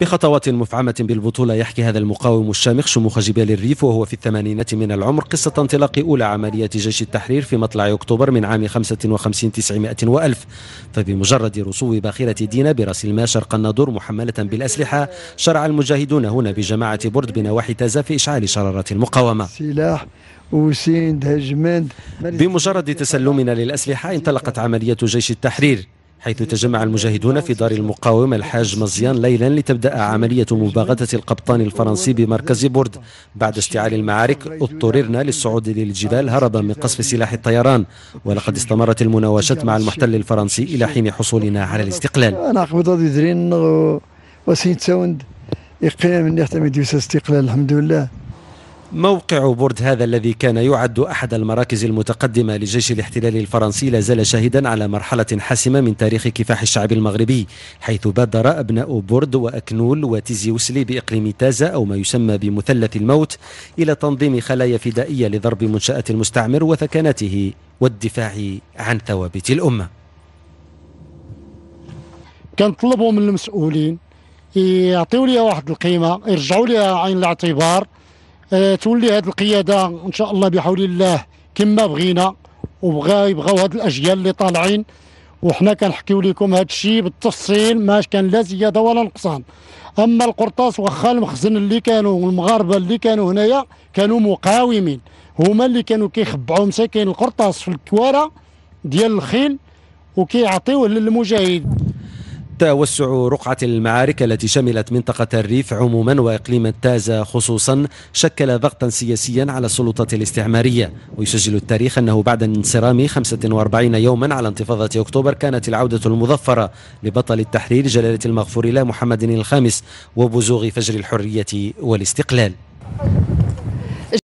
بخطوات مفعمة بالبطولة يحكي هذا المقاوم الشامخ شموخ جبال الريف وهو في الثمانينات من العمر قصة انطلاق أولى عملية جيش التحرير في مطلع أكتوبر من عام 55 900 وألف فبمجرد رسو باخرة دينا برأس الماء شرق الناظور محملة بالأسلحة شرع المجاهدون هنا بجماعة برد بنواحي تازة في إشعال شرارات المقاومة سلاح وسيند هجمند بمجرد تسلمنا للأسلحة انطلقت عملية جيش التحرير حيث تجمع المجاهدون في دار المقاومة الحاج مزيان ليلا لتبدأ عملية مباغتة القبطان الفرنسي بمركز بورد بعد اشتعال المعارك اضطررنا للصعود للجبال هربا من قصف سلاح الطيران ولقد استمرت المناوشات مع المحتل الفرنسي إلى حين حصولنا على الاستقلال أنا أخبط ذرين وسيد ساوند إقيام نحتمي يحتمي استقلال الحمد لله موقع بورد هذا الذي كان يعد أحد المراكز المتقدمة لجيش الاحتلال الفرنسي لا زال شاهدا على مرحلة حاسمة من تاريخ كفاح الشعب المغربي حيث بادر أبناء بورد وأكنول وتيزي وسلي بإقليم تازة أو ما يسمى بمثلث الموت إلى تنظيم خلايا فدائية لضرب منشآت المستعمر وثكنته والدفاع عن ثوابت الأمة كنطلبوا من المسؤولين يعطيوا لي واحد القيمة يرجعوا لي عين الاعتبار آه، تولي هذه القياده ان شاء الله بحول الله كما بغينا وبغا يبغاو هاد الاجيال اللي طالعين وحنا كنحكيو لكم هذا الشيء بالتفصيل ما كان لا زياده ولا نقصان اما القرطاس واخا المخزن اللي كانوا والمغاربه اللي كانوا هنايا كانوا مقاومين هما اللي كانوا كيخبعوا مساكين القرطاس في الكواره ديال الخيل وكيعطيوه للمجاهد توسع رقعة المعارك التي شملت منطقة الريف عموما وإقليم التازة خصوصا شكل ضغطا سياسيا على السلطات الاستعمارية ويسجل التاريخ أنه بعد انصرام 45 يوما على انتفاضة أكتوبر كانت العودة المظفرة لبطل التحرير جلالة المغفور إلى محمد الخامس وبزوغ فجر الحرية والاستقلال